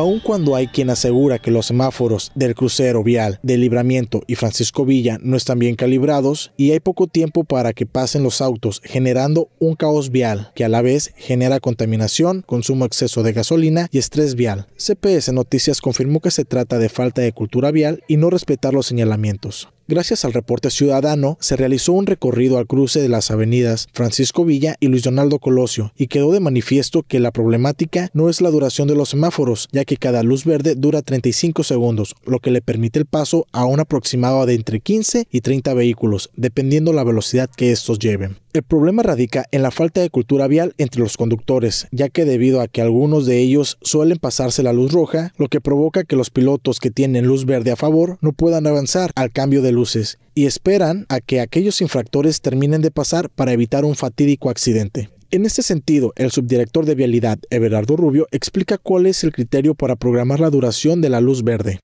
Aun cuando hay quien asegura que los semáforos del crucero vial de Libramiento y Francisco Villa no están bien calibrados y hay poco tiempo para que pasen los autos generando un caos vial que a la vez genera contaminación, consumo exceso de gasolina y estrés vial. CPS Noticias confirmó que se trata de falta de cultura vial y no respetar los señalamientos. Gracias al reporte ciudadano, se realizó un recorrido al cruce de las avenidas Francisco Villa y Luis Donaldo Colosio y quedó de manifiesto que la problemática no es la duración de los semáforos, ya que cada luz verde dura 35 segundos, lo que le permite el paso a un aproximado de entre 15 y 30 vehículos, dependiendo la velocidad que estos lleven. El problema radica en la falta de cultura vial entre los conductores, ya que debido a que algunos de ellos suelen pasarse la luz roja, lo que provoca que los pilotos que tienen luz verde a favor no puedan avanzar al cambio de luces y esperan a que aquellos infractores terminen de pasar para evitar un fatídico accidente. En este sentido, el subdirector de Vialidad, Everardo Rubio, explica cuál es el criterio para programar la duración de la luz verde.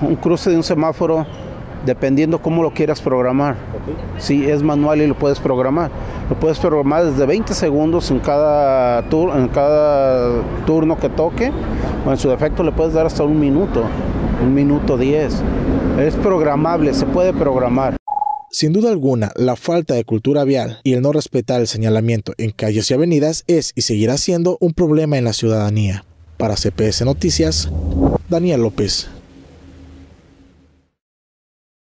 Un cruce de un semáforo dependiendo cómo lo quieras programar. Si es manual y lo puedes programar. Lo puedes programar desde 20 segundos en cada, en cada turno que toque, o en su defecto le puedes dar hasta un minuto, un minuto 10. Es programable, se puede programar. Sin duda alguna, la falta de cultura vial y el no respetar el señalamiento en calles y avenidas es y seguirá siendo un problema en la ciudadanía. Para CPS Noticias, Daniel López.